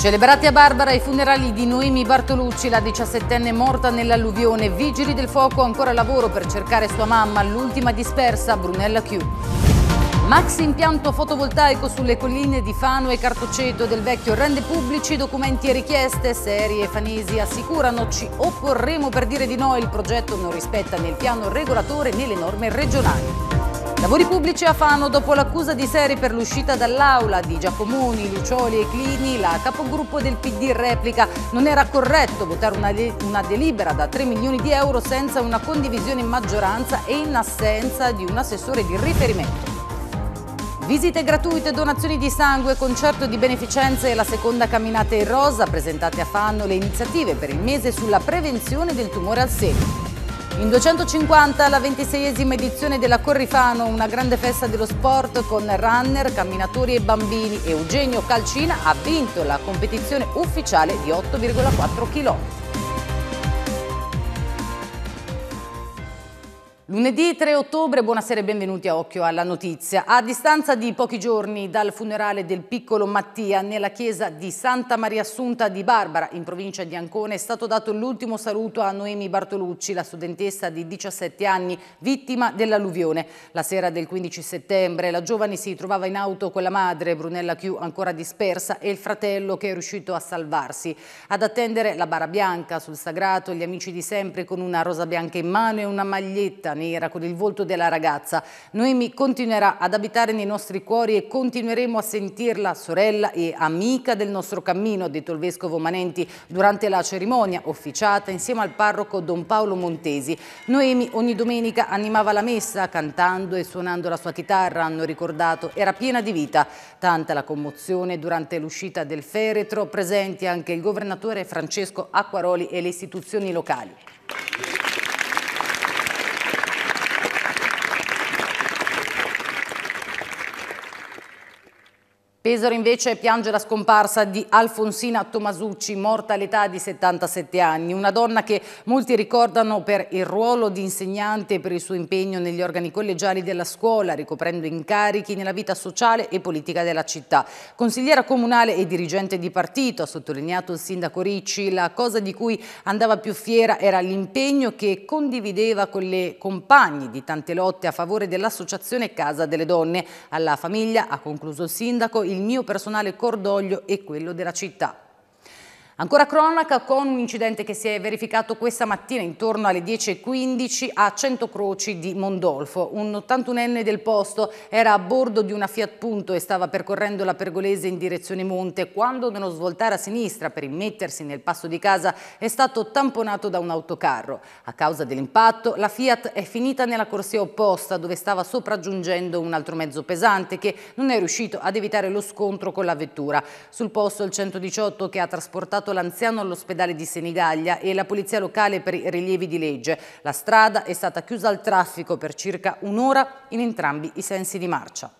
Celebrati a Barbara i funerali di Noemi Bartolucci, la 17enne morta nell'alluvione. Vigili del fuoco ancora lavoro per cercare sua mamma, l'ultima dispersa, Brunella Q. Max impianto fotovoltaico sulle colline di Fano e Cartoceto del Vecchio rende pubblici documenti e richieste. Serie e Fanesi assicurano ci opporremo per dire di no. Il progetto non rispetta né il piano regolatore né le norme regionali. Lavori pubblici a Fano dopo l'accusa di Seri per l'uscita dall'aula di Giacomoni, Lucioli e Clini, la capogruppo del PD replica non era corretto votare una, una delibera da 3 milioni di euro senza una condivisione in maggioranza e in assenza di un assessore di riferimento. Visite gratuite, donazioni di sangue, concerto di beneficenza e la seconda camminata in rosa presentate a Fano le iniziative per il mese sulla prevenzione del tumore al seno. In 250 la 26esima edizione della Corrifano, una grande festa dello sport con runner, camminatori e bambini. Eugenio Calcina ha vinto la competizione ufficiale di 8,4 km. Lunedì 3 ottobre, buonasera e benvenuti a Occhio alla Notizia. A distanza di pochi giorni dal funerale del piccolo Mattia nella chiesa di Santa Maria Assunta di Barbara, in provincia di Ancona, è stato dato l'ultimo saluto a Noemi Bartolucci, la studentessa di 17 anni, vittima dell'alluvione. La sera del 15 settembre la giovane si trovava in auto con la madre, Brunella Chiù, ancora dispersa, e il fratello che è riuscito a salvarsi. Ad attendere la bara bianca sul sagrato, gli amici di sempre con una rosa bianca in mano e una maglietta nera con il volto della ragazza. Noemi continuerà ad abitare nei nostri cuori e continueremo a sentirla sorella e amica del nostro cammino, ha detto il Vescovo Manenti durante la cerimonia officiata insieme al parroco Don Paolo Montesi. Noemi ogni domenica animava la messa cantando e suonando la sua chitarra, hanno ricordato, era piena di vita. Tanta la commozione durante l'uscita del feretro, presenti anche il governatore Francesco Acquaroli e le istituzioni locali. Pesaro invece piange la scomparsa di Alfonsina Tomasucci, morta all'età di 77 anni, una donna che molti ricordano per il ruolo di insegnante e per il suo impegno negli organi collegiali della scuola, ricoprendo incarichi nella vita sociale e politica della città. Consigliera comunale e dirigente di partito, ha sottolineato il sindaco Ricci, la cosa di cui andava più fiera era l'impegno che condivideva con le compagne di tante lotte a favore dell'associazione Casa delle Donne. Alla famiglia, ha concluso il sindaco, il mio personale cordoglio e quello della città. Ancora cronaca con un incidente che si è verificato questa mattina intorno alle 10.15 a Centocroci di Mondolfo. Un 81enne del posto era a bordo di una Fiat Punto e stava percorrendo la pergolese in direzione Monte quando nello svoltare a sinistra per immettersi nel passo di casa è stato tamponato da un autocarro. A causa dell'impatto la Fiat è finita nella corsia opposta dove stava sopraggiungendo un altro mezzo pesante che non è riuscito ad evitare lo scontro con la vettura. Sul posto il 118 che ha trasportato trasportato l'anziano all'ospedale di Senigaglia e la polizia locale per i rilievi di legge. La strada è stata chiusa al traffico per circa un'ora in entrambi i sensi di marcia.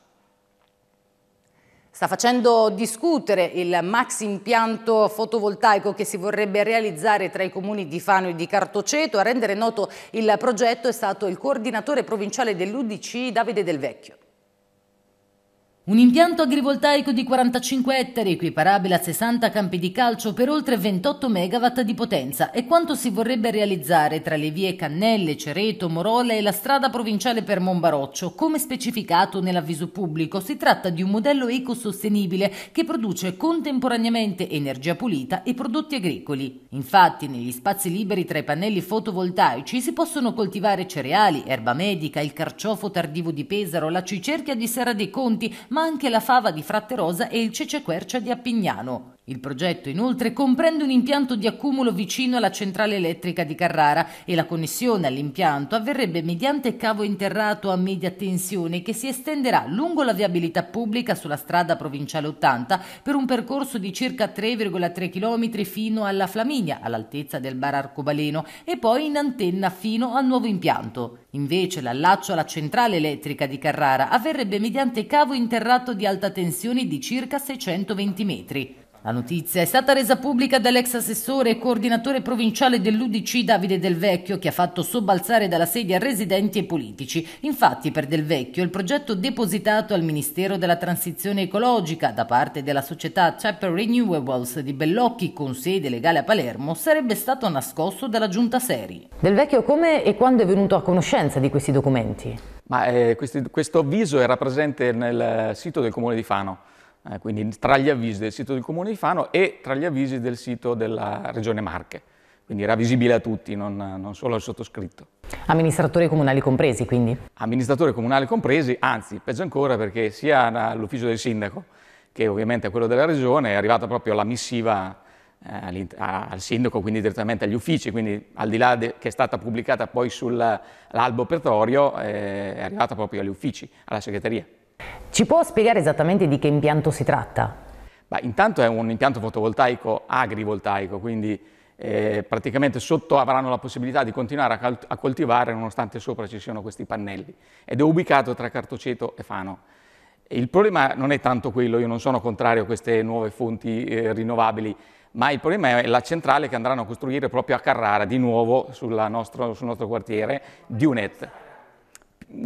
Sta facendo discutere il max impianto fotovoltaico che si vorrebbe realizzare tra i comuni di Fano e di Cartoceto. A rendere noto il progetto è stato il coordinatore provinciale dell'Udc Davide Del Vecchio. Un impianto agrivoltaico di 45 ettari, equiparabile a 60 campi di calcio per oltre 28 MW di potenza, è quanto si vorrebbe realizzare tra le vie Cannelle, Cereto, Morola e la strada provinciale per Monbaroccio. Come specificato nell'avviso pubblico, si tratta di un modello ecosostenibile che produce contemporaneamente energia pulita e prodotti agricoli. Infatti, negli spazi liberi tra i pannelli fotovoltaici si possono coltivare cereali, erba medica, il carciofo tardivo di Pesaro, la cicerchia di Serra dei Conti, ma ma anche la fava di Fratte Rosa e il cecequercia di Appignano. Il progetto inoltre comprende un impianto di accumulo vicino alla centrale elettrica di Carrara e la connessione all'impianto avverrebbe mediante cavo interrato a media tensione che si estenderà lungo la viabilità pubblica sulla strada provinciale 80 per un percorso di circa 3,3 km fino alla Flaminia all'altezza del bar Arcobaleno e poi in antenna fino al nuovo impianto. Invece l'allaccio alla centrale elettrica di Carrara avverrebbe mediante cavo interrato di alta tensione di circa 620 metri. La notizia è stata resa pubblica dall'ex assessore e coordinatore provinciale dell'Udc Davide Del Vecchio che ha fatto sobbalzare dalla sedia residenti e politici. Infatti per Del Vecchio il progetto depositato al Ministero della Transizione Ecologica da parte della società Chapel Renewables di Bellocchi con sede legale a Palermo sarebbe stato nascosto dalla giunta Seri. Del Vecchio come e quando è venuto a conoscenza di questi documenti? Ma, eh, questi, questo avviso era presente nel sito del comune di Fano eh, quindi tra gli avvisi del sito del Comune di Fano e tra gli avvisi del sito della Regione Marche. Quindi era visibile a tutti, non, non solo al sottoscritto. Amministratori comunali compresi, quindi? Amministratori comunali compresi, anzi, peggio ancora perché sia all'ufficio del sindaco che ovviamente a quello della Regione è arrivata proprio la missiva eh, al sindaco, quindi direttamente agli uffici, quindi al di là che è stata pubblicata poi sull'albo Pretorio, eh, è arrivata proprio agli uffici, alla segreteria. Ci può spiegare esattamente di che impianto si tratta? Beh, intanto è un impianto fotovoltaico agrivoltaico, quindi eh, praticamente sotto avranno la possibilità di continuare a, a coltivare nonostante sopra ci siano questi pannelli ed è ubicato tra Cartoceto e Fano. Il problema non è tanto quello, io non sono contrario a queste nuove fonti eh, rinnovabili, ma il problema è la centrale che andranno a costruire proprio a Carrara, di nuovo nostro, sul nostro quartiere, di un et,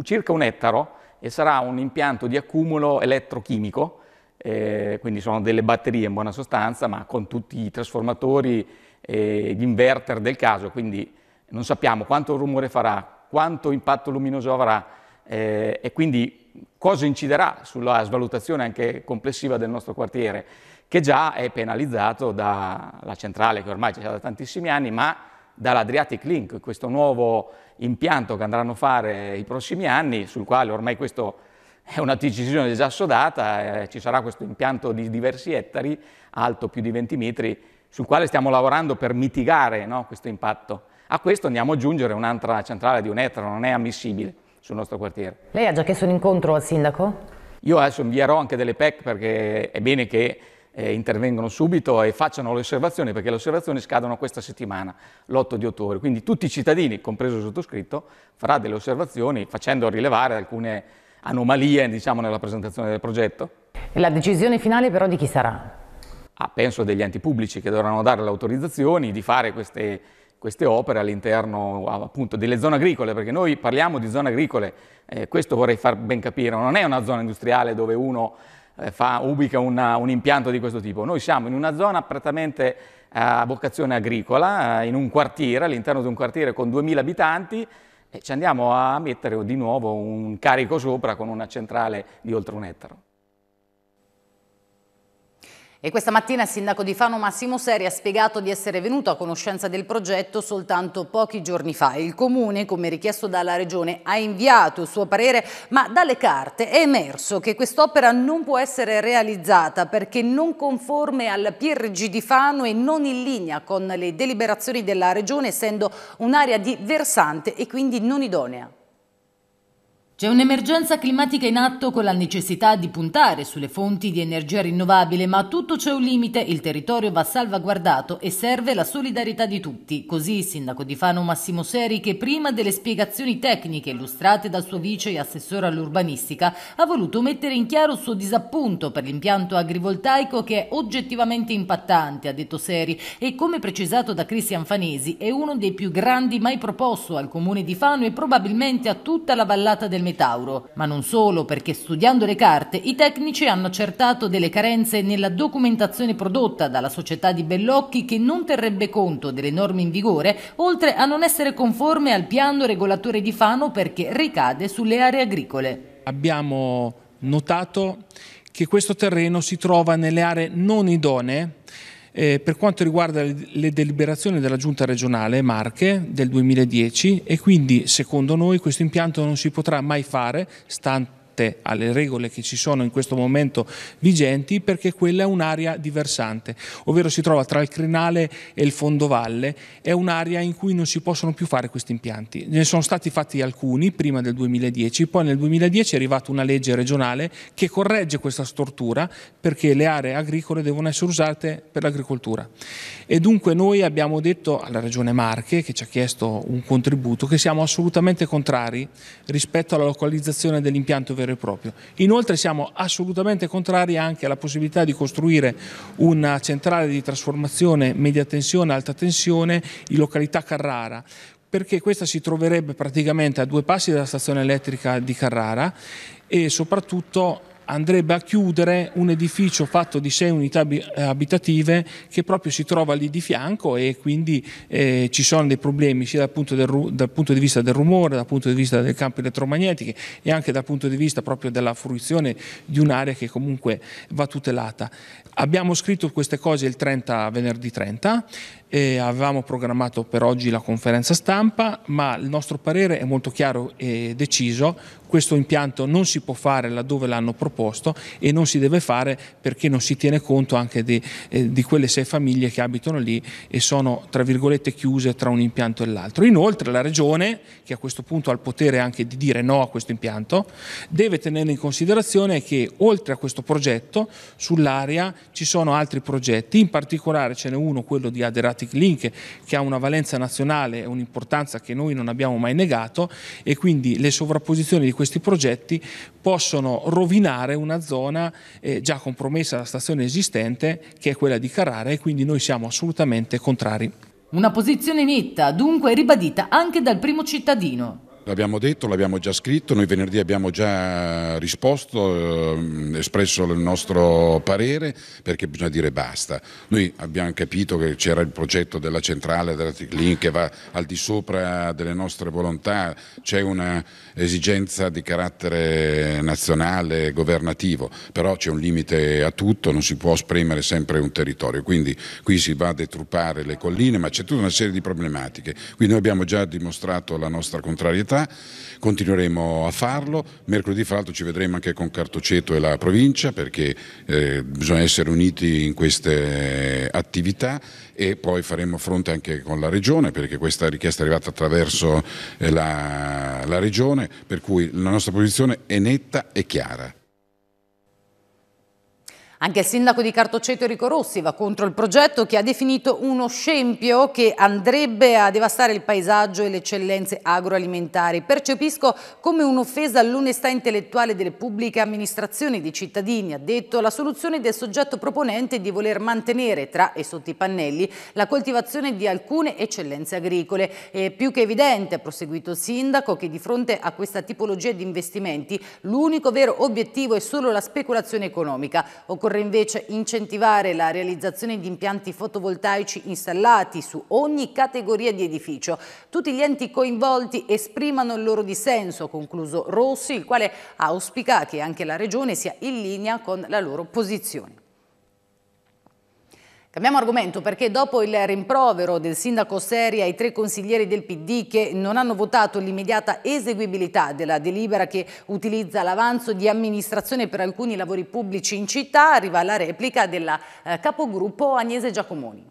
circa un ettaro, e sarà un impianto di accumulo elettrochimico, eh, quindi sono delle batterie in buona sostanza, ma con tutti i trasformatori e gli inverter del caso, quindi non sappiamo quanto rumore farà, quanto impatto luminoso avrà eh, e quindi cosa inciderà sulla svalutazione anche complessiva del nostro quartiere, che già è penalizzato dalla centrale che ormai c'è da tantissimi anni, ma dall'Adriatic Link, questo nuovo impianto che andranno a fare i prossimi anni, sul quale ormai questa è una decisione già assodata, eh, ci sarà questo impianto di diversi ettari, alto più di 20 metri, sul quale stiamo lavorando per mitigare no, questo impatto. A questo andiamo ad aggiungere un'altra centrale di un ettaro, non è ammissibile sul nostro quartiere. Lei ha già chiesto un incontro al sindaco? Io adesso invierò anche delle PEC perché è bene che eh, intervengano subito e facciano le osservazioni, perché le osservazioni scadono questa settimana, l'8 di ottobre. Quindi tutti i cittadini, compreso il sottoscritto, farà delle osservazioni facendo rilevare alcune anomalie diciamo, nella presentazione del progetto. La decisione finale però di chi sarà? Ah, penso degli enti pubblici che dovranno dare le autorizzazioni di fare queste, queste opere all'interno appunto delle zone agricole, perché noi parliamo di zone agricole, eh, questo vorrei far ben capire, non è una zona industriale dove uno eh, fa, ubica una, un impianto di questo tipo. Noi siamo in una zona prettamente eh, a vocazione agricola, eh, in un quartiere, all'interno di un quartiere con 2.000 abitanti, e ci andiamo a mettere di nuovo un carico sopra con una centrale di oltre un ettaro. E questa mattina il sindaco di Fano Massimo Seri ha spiegato di essere venuto a conoscenza del progetto soltanto pochi giorni fa. Il comune, come richiesto dalla regione, ha inviato il suo parere, ma dalle carte è emerso che quest'opera non può essere realizzata perché non conforme al PRG di Fano e non in linea con le deliberazioni della regione, essendo un'area di versante e quindi non idonea. C'è un'emergenza climatica in atto con la necessità di puntare sulle fonti di energia rinnovabile, ma tutto c'è un limite, il territorio va salvaguardato e serve la solidarietà di tutti. Così il sindaco di Fano Massimo Seri, che prima delle spiegazioni tecniche illustrate dal suo vice e assessore all'urbanistica, ha voluto mettere in chiaro il suo disappunto per l'impianto agrivoltaico che è oggettivamente impattante, ha detto Seri, e come precisato da Cristian Fanesi è uno dei più grandi mai proposto al comune di Fano e probabilmente a tutta la vallata del Metauro, ma non solo perché studiando le carte i tecnici hanno accertato delle carenze nella documentazione prodotta dalla società di Bellocchi che non terrebbe conto delle norme in vigore, oltre a non essere conforme al piano regolatore di Fano perché ricade sulle aree agricole. Abbiamo notato che questo terreno si trova nelle aree non idonee eh, per quanto riguarda le, le deliberazioni della Giunta regionale Marche del 2010 e quindi secondo noi questo impianto non si potrà mai fare, stante adatte alle regole che ci sono in questo momento vigenti perché quella è un'area diversante, ovvero si trova tra il crinale e il fondovalle, è un'area in cui non si possono più fare questi impianti. Ne sono stati fatti alcuni prima del 2010, poi nel 2010 è arrivata una legge regionale che corregge questa stortura perché le aree agricole devono essere usate per l'agricoltura. E dunque noi abbiamo detto alla Regione Marche, che ci ha chiesto un contributo, che siamo assolutamente contrari rispetto alla localizzazione dell'impianto verde vero e proprio. Inoltre siamo assolutamente contrari anche alla possibilità di costruire una centrale di trasformazione media tensione, alta tensione in località Carrara perché questa si troverebbe praticamente a due passi dalla stazione elettrica di Carrara e soprattutto andrebbe a chiudere un edificio fatto di sei unità eh, abitative che proprio si trova lì di fianco e quindi eh, ci sono dei problemi sia dal punto, del, dal punto, di vista del rumore, dal punto di vista del campo elettromagnetico e anche dal punto di vista proprio della fruizione di un'area che comunque va tutelata. Abbiamo scritto queste cose il 30 venerdì 30 eh, avevamo programmato per oggi la conferenza stampa, ma il nostro parere è molto chiaro e deciso, questo impianto non si può fare laddove l'hanno proposto posto e non si deve fare perché non si tiene conto anche di, eh, di quelle sei famiglie che abitano lì e sono tra virgolette chiuse tra un impianto e l'altro. Inoltre la Regione, che a questo punto ha il potere anche di dire no a questo impianto, deve tenere in considerazione che oltre a questo progetto sull'area ci sono altri progetti, in particolare ce n'è uno, quello di Aderatic Link, che ha una valenza nazionale e un'importanza che noi non abbiamo mai negato e quindi le sovrapposizioni di questi progetti possono rovinare sanare una zona eh, già compromessa dalla stazione esistente che è quella di Carrara e quindi noi siamo assolutamente contrari. Una posizione netta, dunque ribadita anche dal primo cittadino. L'abbiamo detto, l'abbiamo già scritto, noi venerdì abbiamo già risposto, eh, espresso il nostro parere perché bisogna dire basta. Noi abbiamo capito che c'era il progetto della centrale della Ticlin che va al di sopra delle nostre volontà, c'è un'esigenza di carattere nazionale, governativo, però c'è un limite a tutto, non si può spremere sempre un territorio, quindi qui si va a detruppare le colline, ma c'è tutta una serie di problematiche. Quindi noi abbiamo già dimostrato la nostra contrarietà città, continueremo a farlo, mercoledì fra l'altro ci vedremo anche con Cartoceto e la provincia perché eh, bisogna essere uniti in queste attività e poi faremo fronte anche con la Regione perché questa richiesta è arrivata attraverso eh, la, la Regione, per cui la nostra posizione è netta e chiara. Anche il sindaco di Cartoceto Enrico Rossi va contro il progetto che ha definito uno scempio che andrebbe a devastare il paesaggio e le eccellenze agroalimentari. Percepisco come un'offesa all'onestà intellettuale delle pubbliche amministrazioni e dei cittadini, ha detto la soluzione del soggetto proponente di voler mantenere tra e sotto i pannelli la coltivazione di alcune eccellenze agricole. È più che evidente, ha proseguito il sindaco, che di fronte a questa tipologia di investimenti l'unico vero obiettivo è solo la speculazione economica. Occorre Occorre invece incentivare la realizzazione di impianti fotovoltaici installati su ogni categoria di edificio. Tutti gli enti coinvolti esprimano il loro dissenso, concluso Rossi, il quale auspica che anche la Regione sia in linea con la loro posizione. Cambiamo argomento perché dopo il rimprovero del sindaco Seri ai tre consiglieri del PD che non hanno votato l'immediata eseguibilità della delibera che utilizza l'avanzo di amministrazione per alcuni lavori pubblici in città, arriva la replica della eh, capogruppo Agnese Giacomoni.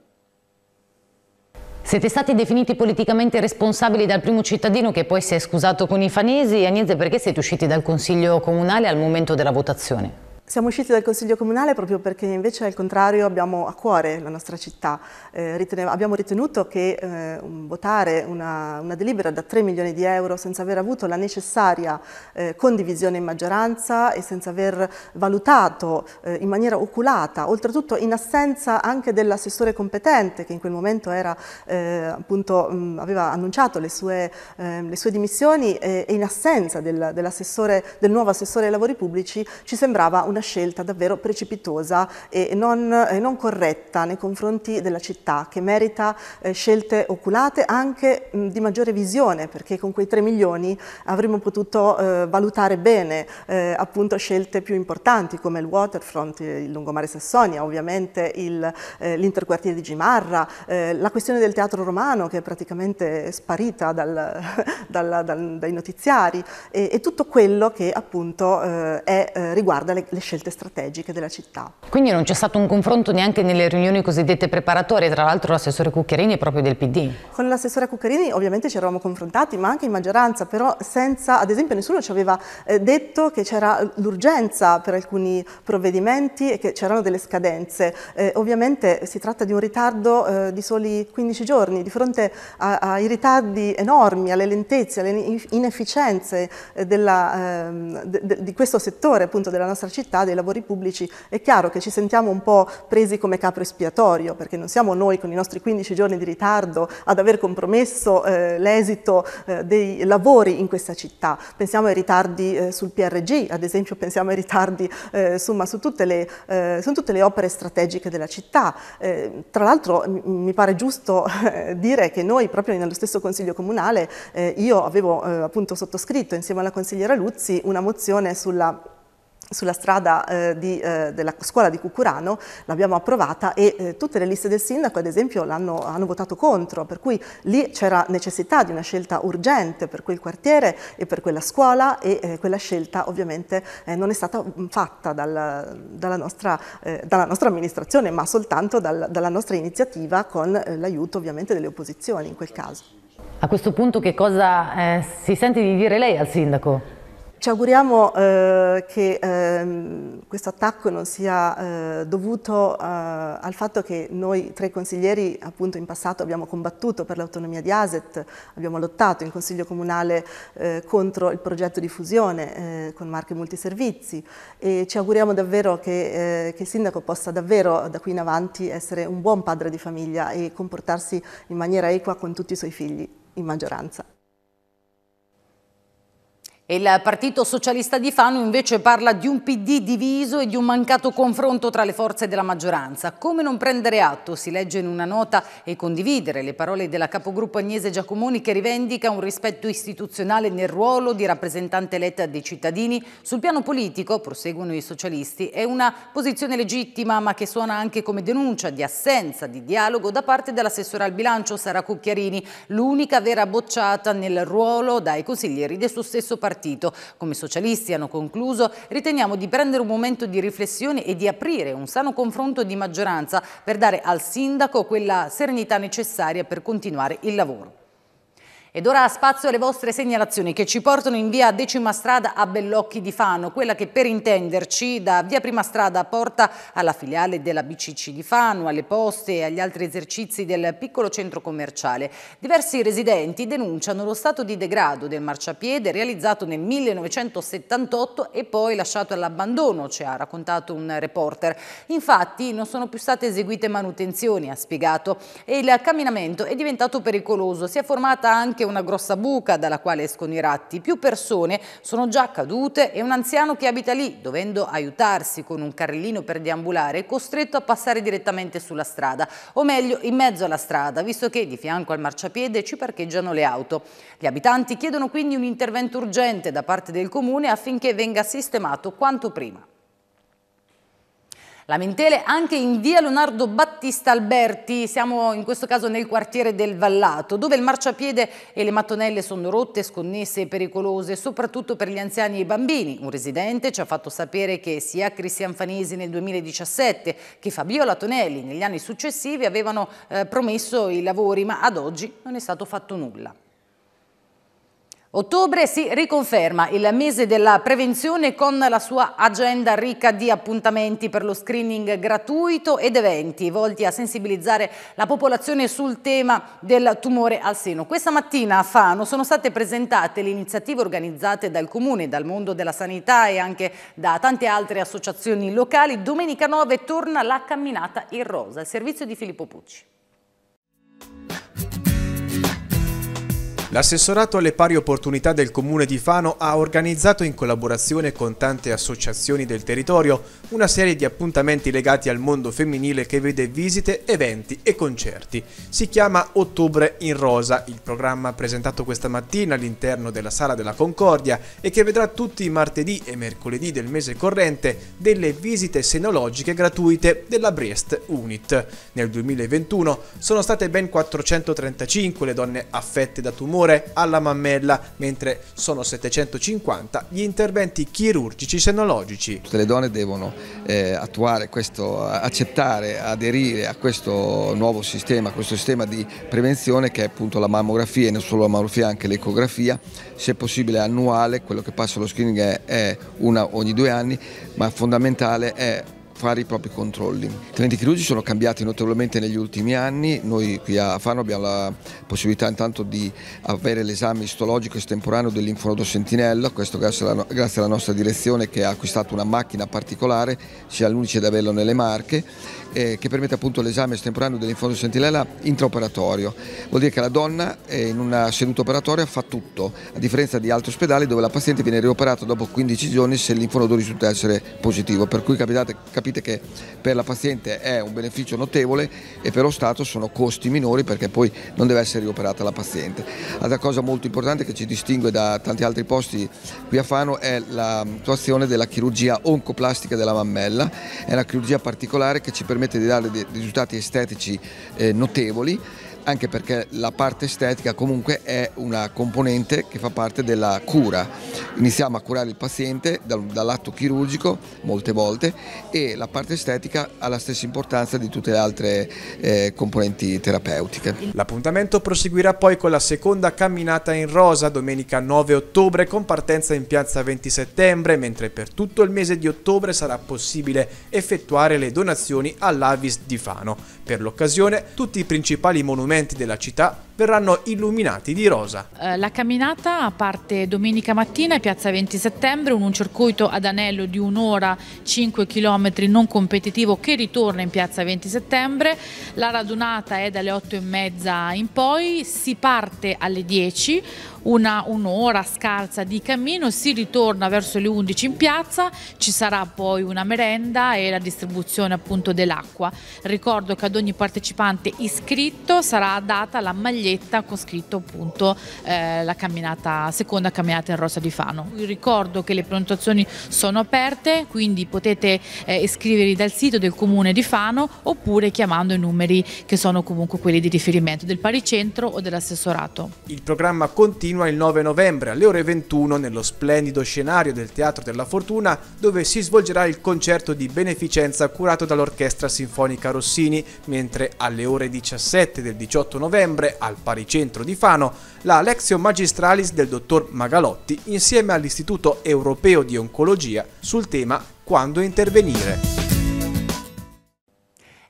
Siete stati definiti politicamente responsabili dal primo cittadino che poi si è scusato con i fanesi. Agnese, perché siete usciti dal Consiglio Comunale al momento della votazione? Siamo usciti dal Consiglio Comunale proprio perché invece al contrario abbiamo a cuore la nostra città. Eh, ritenevo, abbiamo ritenuto che eh, votare una, una, delibera da 3 milioni di euro senza aver avuto la necessaria eh, condivisione in maggioranza e senza aver valutato eh, in maniera oculata, oltretutto in assenza anche dell'assessore competente che in quel momento era, eh, appunto, mh, aveva annunciato le sue, ehm, le sue dimissioni eh, e in assenza del, del nuovo assessore ai lavori pubblici ci sembrava un una scelta davvero precipitosa e non, eh, non corretta nei confronti della città, che merita eh, scelte oculate anche mh, di maggiore visione, perché con quei 3 milioni avremmo potuto eh, valutare bene eh, appunto scelte più importanti come il waterfront, il lungomare Sassonia, ovviamente eh, l'interquartiere di Gimarra, eh, la questione del teatro romano che è praticamente sparita dal, dal, dal, dai notiziari e, e, tutto quello che appunto è, riguarda le, le scelte strategiche della città. Quindi non c'è stato un confronto neanche nelle riunioni cosiddette preparatorie, tra l'altro l'assessore Cuccherini è proprio del PD. Con l'assessore Cuccherini ovviamente ci eravamo confrontati, ma anche in maggioranza, però senza, ad esempio nessuno ci aveva eh, detto che c'era l'urgenza per alcuni provvedimenti e che c'erano delle scadenze. Eh, ovviamente si tratta di un ritardo eh, di soli 15 giorni, di fronte a, ai ritardi enormi, alle lentezze, alle inefficienze eh, della, ehm, de, de, di questo settore appunto della nostra città, necessità dei lavori pubblici, è chiaro che ci sentiamo un po' presi come capro espiatorio, perché non siamo noi con i nostri 15 giorni di ritardo ad aver compromesso eh, l'esito eh, dei lavori in questa città. Pensiamo ai ritardi eh, sul PRG, ad esempio pensiamo ai ritardi eh, insomma, su, tutte le, eh, su, tutte le, opere strategiche della città. Eh, tra l'altro mi pare giusto dire che noi proprio nello stesso Consiglio Comunale io avevo appunto sottoscritto insieme alla consigliera Luzzi una mozione sulla sulla strada eh, di, eh, della scuola di Cucurano, l'abbiamo approvata e eh, tutte le liste del sindaco ad esempio l'hanno hanno votato contro, per cui lì c'era necessità di una scelta urgente per quel quartiere e per quella scuola e eh, quella scelta ovviamente eh, non è stata mm, fatta dal, dalla, nostra, eh, dalla, nostra, amministrazione ma soltanto dal, dalla nostra iniziativa con l'aiuto ovviamente delle opposizioni in quel caso. A questo punto che cosa si sente di dire lei al sindaco? Ci auguriamo eh, che ehm, questo attacco non sia eh, dovuto eh, al fatto che noi tre consiglieri appunto in passato abbiamo combattuto per l'autonomia di ASET, abbiamo lottato in Consiglio Comunale eh, contro il progetto di fusione eh, con Marche Multiservizi e ci auguriamo davvero che, eh, che il Sindaco possa davvero da qui in avanti essere un buon padre di famiglia e comportarsi in maniera equa con tutti i suoi figli in maggioranza. Il Partito Socialista di Fano invece parla di un PD diviso e di un mancato confronto tra le forze della maggioranza. Come non prendere atto, si legge in una nota, e condividere le parole della capogruppo Agnese Giacomoni che rivendica un rispetto istituzionale nel ruolo di rappresentante eletta dei cittadini. Sul piano politico, proseguono i socialisti, è una posizione legittima ma che suona anche come denuncia di assenza di dialogo da parte dell'assessore al bilancio Sara Cucchiarini, l'unica vera bocciata nel ruolo dai consiglieri del suo stesso partito partito. Come socialisti hanno concluso, riteniamo di prendere un momento di riflessione e di aprire un sano confronto di maggioranza per dare al sindaco quella serenità necessaria per continuare il lavoro. Ed ora spazio alle vostre segnalazioni che ci portano in via Decima Strada a Bellocchi di Fano, quella che per intenderci da via Prima Strada porta alla filiale della BCC di Fano, alle poste e agli altri esercizi del piccolo centro commerciale. Diversi residenti denunciano lo stato di degrado del marciapiede realizzato nel 1978 e poi lasciato all'abbandono, ci ha raccontato un reporter. Infatti non sono più state eseguite manutenzioni, ha spiegato, e il camminamento è diventato pericoloso. Si è formata anche anche una grossa buca dalla quale escono i ratti. Più persone sono già cadute e un anziano che abita lì, dovendo aiutarsi con un carrellino per deambulare, è costretto a passare direttamente sulla strada, o meglio in mezzo alla strada, visto che di fianco al marciapiede ci parcheggiano le auto. Gli abitanti chiedono quindi un intervento urgente da parte del comune affinché venga sistemato quanto prima lamentele anche in via Leonardo Battista Alberti, siamo in questo caso nel quartiere del Vallato, dove il marciapiede e le mattonelle sono rotte, sconnesse e pericolose, soprattutto per gli anziani e i bambini. Un residente ci ha fatto sapere che sia Cristian Fanesi nel 2017 che Fabiola Tonelli negli anni successivi avevano eh, promesso i lavori, ma ad oggi non è stato fatto nulla. Ottobre si riconferma il mese della prevenzione con la sua agenda ricca di appuntamenti per lo screening gratuito ed eventi volti a sensibilizzare la popolazione sul tema del tumore al seno. Questa mattina a Fano sono state presentate le iniziative organizzate dal Comune, dal mondo della sanità e anche da tante altre associazioni locali. Domenica 9 torna la camminata in rosa, il servizio di Filippo Pucci. L'assessorato alle pari opportunità del Comune di Fano ha organizzato in collaborazione con tante associazioni del territorio una serie di appuntamenti legati al mondo femminile che vede visite, eventi e concerti. Si chiama Ottobre in Rosa, il programma presentato questa mattina all'interno della Sala della Concordia e che vedrà tutti i martedì e mercoledì del mese corrente delle visite senologiche gratuite della Brest Unit. Nel 2021 sono state ben 435 le donne affette da tumori tumore alla mammella, mentre sono 750 gli interventi chirurgici senologici. Tutte le donne devono eh, attuare questo, accettare, aderire a questo nuovo sistema, a questo sistema di prevenzione che è appunto la mammografia e non solo la mammografia, anche l'ecografia, se possibile annuale, quello che passa lo screening è, è una ogni due anni, ma fondamentale è fare i propri controlli. I clienti chirurgici sono cambiati notevolmente negli ultimi anni, noi qui a Fano abbiamo la possibilità intanto di avere l'esame istologico estemporaneo dell'infrodo sentinella, questo grazie alla, grazie alla, nostra direzione che ha acquistato una macchina particolare, sia all'Unice d'Avello nelle Marche, eh, che permette appunto l'esame estemporaneo dell'infrodo sentinella intraoperatorio. Vuol dire che la donna eh, in una seduta operatoria fa tutto, a differenza di altri ospedali dove la paziente viene rioperata dopo 15 giorni se l'infrodo risulta essere positivo, per cui capitate, capite capite che per la paziente è un beneficio notevole e per lo Stato sono costi minori perché poi non deve essere rioperata la paziente. Altra cosa molto importante che ci distingue da tanti altri posti qui a Fano è l'attuazione della chirurgia oncoplastica della mammella, è una chirurgia particolare che ci permette di dare risultati estetici eh, notevoli anche perché la parte estetica comunque è una componente che fa parte della cura. Iniziamo a curare il paziente dall'atto chirurgico molte volte e la parte estetica ha la stessa importanza di tutte le altre eh, componenti terapeutiche. L'appuntamento proseguirà poi con la seconda camminata in rosa domenica 9 ottobre con partenza in piazza 20 settembre, mentre per tutto il mese di ottobre sarà possibile effettuare le donazioni all'Avis di Fano. Per l'occasione tutti i principali monumenti pavimenti della città verranno illuminati di rosa. Eh, la camminata parte domenica mattina a Piazza 20 Settembre, un circuito ad anello di un'ora 5 km non competitivo che ritorna in Piazza 20 Settembre. La radunata è dalle 8 e mezza in poi, si parte alle 10, un'ora scarsa di cammino, si ritorna verso le 11 in piazza, ci sarà poi una merenda e la distribuzione appunto dell'acqua. Ricordo che ad ogni partecipante iscritto sarà data la maglietta maglietta con scritto appunto eh, la camminata, seconda camminata in rosa di Fano. Vi ricordo che le prenotazioni sono aperte, quindi potete eh, iscrivervi dal sito del comune di Fano oppure chiamando i numeri che sono comunque quelli di riferimento del paricentro o dell'assessorato. Il programma continua il 9 novembre alle ore 21 nello splendido scenario del Teatro della Fortuna dove si svolgerà il concerto di beneficenza curato dall'Orchestra Sinfonica Rossini, mentre alle ore 17 del 18 novembre al al Paricentro di Fano la Lexio Magistralis del dottor Magalotti insieme all'Istituto Europeo di Oncologia sul tema Quando intervenire.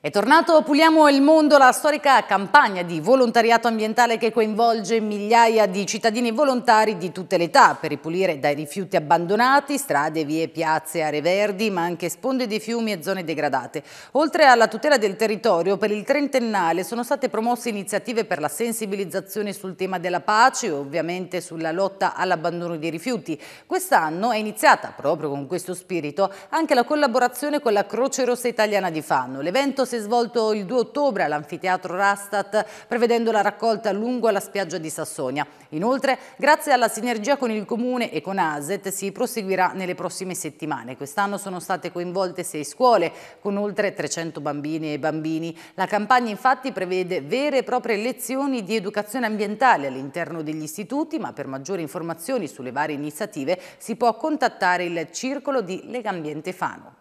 È tornato Puliamo il Mondo, la storica campagna di volontariato ambientale che coinvolge migliaia di cittadini volontari di tutte le età per ripulire dai rifiuti abbandonati strade, vie, piazze, aree verdi, ma anche sponde dei fiumi e zone degradate. Oltre alla tutela del territorio, per il trentennale sono state promosse iniziative per la sensibilizzazione sul tema della pace e ovviamente sulla lotta all'abbandono dei rifiuti. Quest'anno è iniziata, proprio con questo spirito, anche la collaborazione con la Croce Rossa Italiana di Fanno. L'evento si si è svolto il 2 ottobre all'anfiteatro Rastat, prevedendo la raccolta lungo la spiaggia di Sassonia. Inoltre, grazie alla sinergia con il Comune e con ASET, si proseguirà nelle prossime settimane. Quest'anno sono state coinvolte sei scuole, con oltre 300 bambini e bambini. La campagna infatti prevede vere e proprie lezioni di educazione ambientale all'interno degli istituti, ma per maggiori informazioni sulle varie iniziative si può contattare il circolo di Legambiente Fano.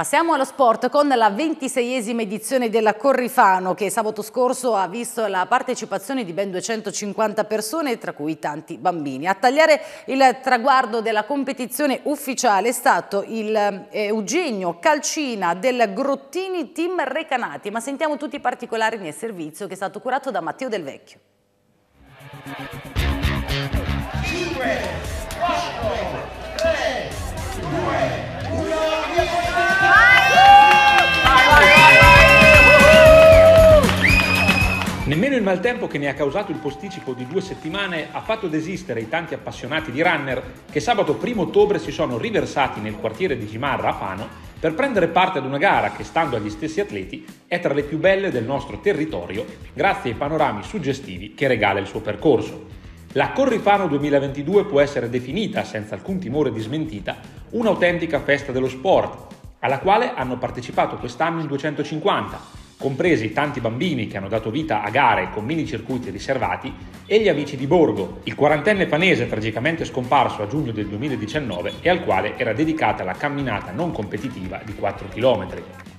Passiamo allo sport con la ventiseiesima edizione della Corrifano che sabato scorso ha visto la partecipazione di ben 250 persone tra cui tanti bambini. A tagliare il traguardo della competizione ufficiale è stato il eh, Eugenio Calcina del Grottini Team Recanati ma sentiamo tutti i particolari nel servizio che è stato curato da Matteo Del Vecchio. 5, 4, 3, 2, 1, via! Nemmeno il maltempo che ne ha causato il posticipo di due settimane ha fatto desistere i tanti appassionati di runner che sabato 1 ottobre si sono riversati nel quartiere di Gimarra a Fano per prendere parte ad una gara che, stando agli stessi atleti, è tra le più belle del nostro territorio grazie ai panorami suggestivi che regala il suo percorso. La Corrifano 2022 può essere definita, senza alcun timore di smentita, un'autentica festa dello sport alla quale hanno partecipato quest'anno in 250, compresi tanti bambini che hanno dato vita a gare con mini circuiti riservati e gli amici di Borgo, il quarantenne panese tragicamente scomparso a giugno del 2019 e al quale era dedicata la camminata non competitiva di 4 km.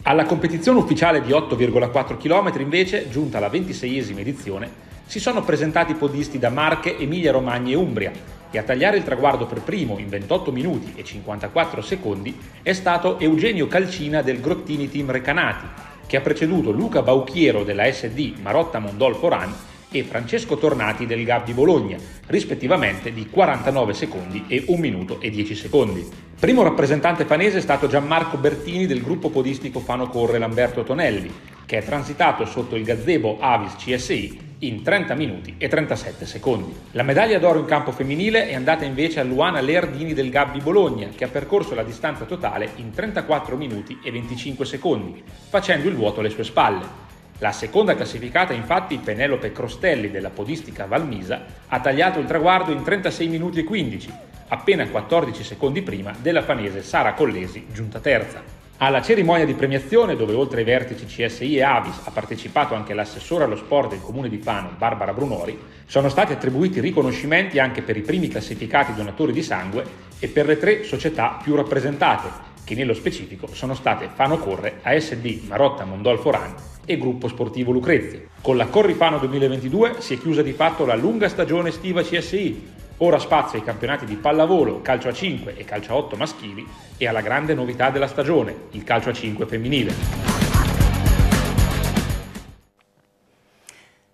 Alla competizione ufficiale di 8,4 km invece, giunta alla esima edizione, si sono presentati podisti da Marche, Emilia Romagna e Umbria, e a tagliare il traguardo per primo in 28 minuti e 54 secondi è stato Eugenio Calcina del Grottini Team Recanati, che ha preceduto Luca Bauchiero della SD Marotta Mondol Foran e Francesco Tornati del Gab di Bologna, rispettivamente di 49 secondi e 1 minuto e 10 secondi. Primo rappresentante panese è stato Gianmarco Bertini del gruppo podistico Fano Corre Lamberto Tonelli, che è transitato sotto il gazebo Avis CSI in 30 minuti e 37 secondi. La medaglia d'oro in campo femminile è andata invece a Luana Leardini del Gabbi Bologna, che ha percorso la distanza totale in 34 minuti e 25 secondi, facendo il vuoto alle sue spalle. La seconda classificata, infatti, Penelope Crostelli della podistica Valmisa, ha tagliato il traguardo in 36 minuti e 15, appena 14 secondi prima della fanese Sara Collesi, giunta terza. Alla cerimonia di premiazione, dove oltre ai vertici CSI e Avis ha partecipato anche l'assessore allo sport del comune di Fano, Barbara Brunori, sono stati attribuiti riconoscimenti anche per i primi classificati donatori di sangue e per le tre società più rappresentate, che nello specifico sono state Fano Corre, ASD Marotta Mondolfo Ran e Gruppo Sportivo Lucrezia. Con la Corri Fano 2022 si è chiusa di fatto la lunga stagione estiva CSI, Ora spazio ai campionati di pallavolo, calcio a 5 e calcio a 8 maschili e alla grande novità della stagione, il calcio a 5 femminile.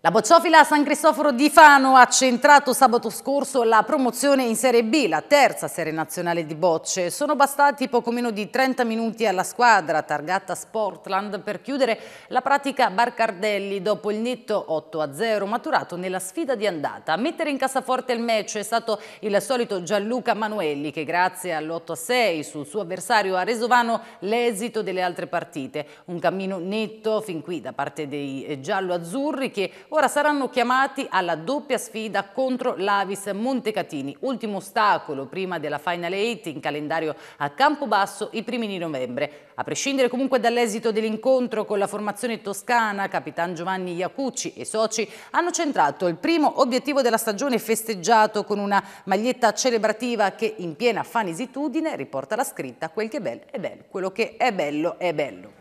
La bocciofila San Cristoforo di Fano ha centrato sabato scorso la promozione in Serie B, la terza serie nazionale di bocce. Sono bastati poco meno di 30 minuti alla squadra targata Sportland per chiudere la pratica Barcardelli dopo il netto 8-0 maturato nella sfida di andata. A mettere in cassaforte il match è stato il solito Gianluca Manuelli che grazie all'8-6 sul suo avversario ha reso vano l'esito delle altre partite. Un cammino netto fin qui da parte dei giallo-azzurri che ora Ora saranno chiamati alla doppia sfida contro l'Avis Montecatini, ultimo ostacolo prima della Final 8 in calendario a Campobasso i primi di novembre. A prescindere comunque dall'esito dell'incontro con la formazione toscana, capitan Giovanni Iacucci e soci hanno centrato il primo obiettivo della stagione festeggiato con una maglietta celebrativa che in piena fanesitudine riporta la scritta quel che è bello è bello, quello che è bello è bello.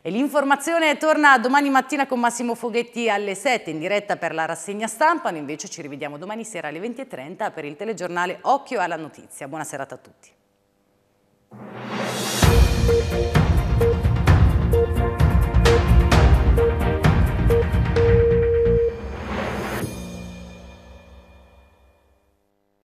E l'informazione torna domani mattina con Massimo Foghetti alle 7 in diretta per la rassegna stampa, noi invece ci rivediamo domani sera alle 20.30 per il telegiornale Occhio alla Notizia. Buona serata a tutti.